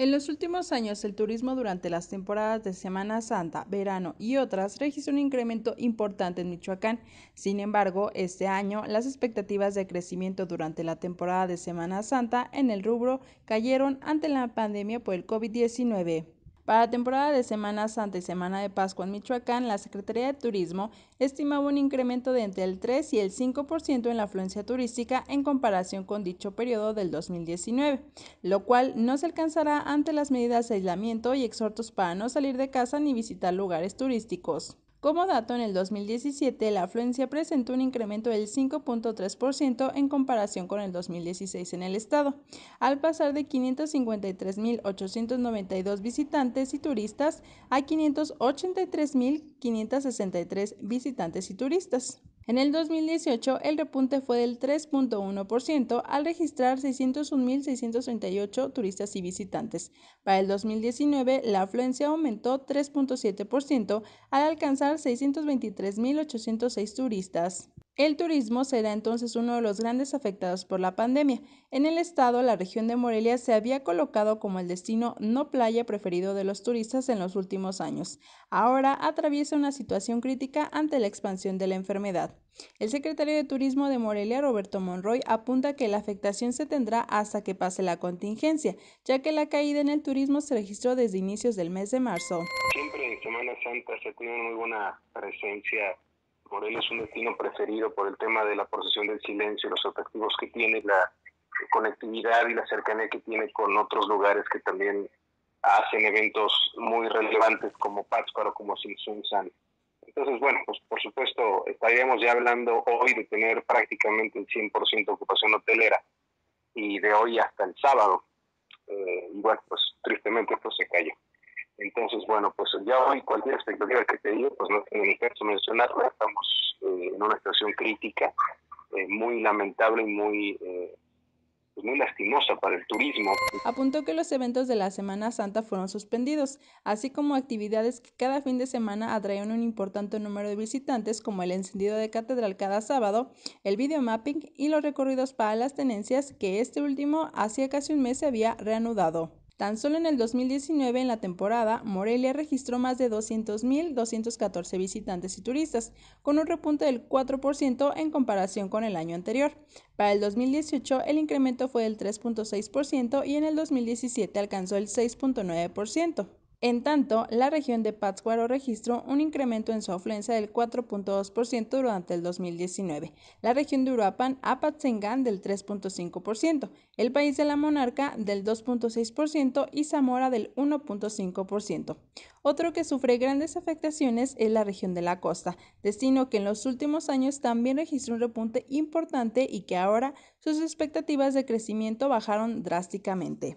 En los últimos años, el turismo durante las temporadas de Semana Santa, verano y otras registró un incremento importante en Michoacán. Sin embargo, este año las expectativas de crecimiento durante la temporada de Semana Santa en el rubro cayeron ante la pandemia por el COVID-19. Para temporada de Semana Santa y Semana de Pascua en Michoacán, la Secretaría de Turismo estimaba un incremento de entre el 3 y el 5% en la afluencia turística en comparación con dicho periodo del 2019, lo cual no se alcanzará ante las medidas de aislamiento y exhortos para no salir de casa ni visitar lugares turísticos. Como dato, en el 2017 la afluencia presentó un incremento del 5.3% en comparación con el 2016 en el estado, al pasar de 553.892 visitantes y turistas a 583.563 visitantes y turistas. En el 2018, el repunte fue del 3.1% al registrar 601.638 turistas y visitantes. Para el 2019, la afluencia aumentó 3.7% al alcanzar 623.806 turistas. El turismo será entonces uno de los grandes afectados por la pandemia. En el estado, la región de Morelia se había colocado como el destino no playa preferido de los turistas en los últimos años. Ahora atraviesa una situación crítica ante la expansión de la enfermedad. El secretario de Turismo de Morelia, Roberto Monroy, apunta que la afectación se tendrá hasta que pase la contingencia, ya que la caída en el turismo se registró desde inicios del mes de marzo. Siempre en Semana Santa se tiene muy buena presencia por él es un destino preferido por el tema de la procesión del silencio, los atractivos que tiene, la conectividad y la cercanía que tiene con otros lugares que también hacen eventos muy relevantes como Pátzcuaro, como San. Entonces, bueno, pues por supuesto estaríamos ya hablando hoy de tener prácticamente el 100% ocupación hotelera y de hoy hasta el sábado. y eh, bueno, pues tristemente esto pues, se cayó. Entonces, bueno, pues ya hoy cualquier expectativa que te diga, pues no tengo ni caso mencionarla, una situación crítica, eh, muy lamentable y muy, eh, pues muy lastimosa para el turismo. Apuntó que los eventos de la Semana Santa fueron suspendidos, así como actividades que cada fin de semana atraían un importante número de visitantes, como el encendido de catedral cada sábado, el videomapping y los recorridos para las tenencias, que este último hacía casi un mes se había reanudado. Tan solo en el 2019, en la temporada, Morelia registró más de 200.214 visitantes y turistas, con un repunte del 4% en comparación con el año anterior. Para el 2018, el incremento fue del 3.6% y en el 2017 alcanzó el 6.9%. En tanto, la región de Pátzcuaro registró un incremento en su afluencia del 4.2% durante el 2019, la región de Uruapan a del 3.5%, el país de la Monarca del 2.6% y Zamora del 1.5%. Otro que sufre grandes afectaciones es la región de la costa, destino que en los últimos años también registró un repunte importante y que ahora sus expectativas de crecimiento bajaron drásticamente.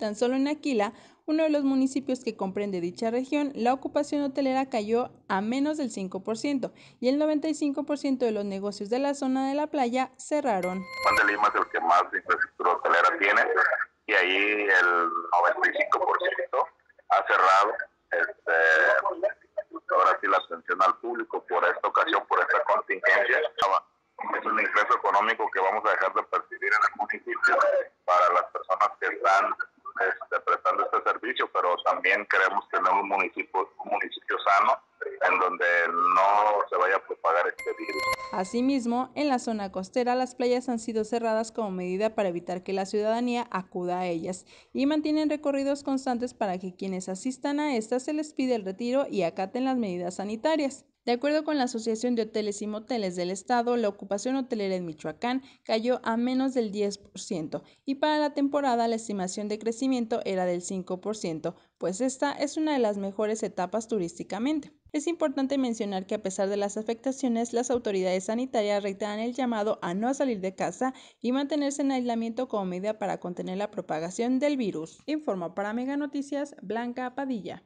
Tan solo en Aquila, uno de los municipios que comprende dicha región, la ocupación hotelera cayó a menos del 5% y el 95% de los negocios de la zona de la playa cerraron. Juan de Lima es el que más infraestructura hotelera tiene y ahí el 95% ha cerrado. Este, ahora sí la atención al público por esta ocasión, por esta contingencia. Es un ingreso económico que vamos a dejar de percibir en el municipio para las personas que están pero también queremos tener un municipio, municipio sano en donde no se vaya a propagar este virus. Asimismo, en la zona costera las playas han sido cerradas como medida para evitar que la ciudadanía acuda a ellas y mantienen recorridos constantes para que quienes asistan a estas se les pide el retiro y acaten las medidas sanitarias. De acuerdo con la Asociación de Hoteles y Moteles del Estado, la ocupación hotelera en Michoacán cayó a menos del 10% y para la temporada la estimación de crecimiento era del 5%, pues esta es una de las mejores etapas turísticamente. Es importante mencionar que a pesar de las afectaciones, las autoridades sanitarias reiteran el llamado a no salir de casa y mantenerse en aislamiento como medida para contener la propagación del virus, informó para Mega Noticias Blanca Padilla.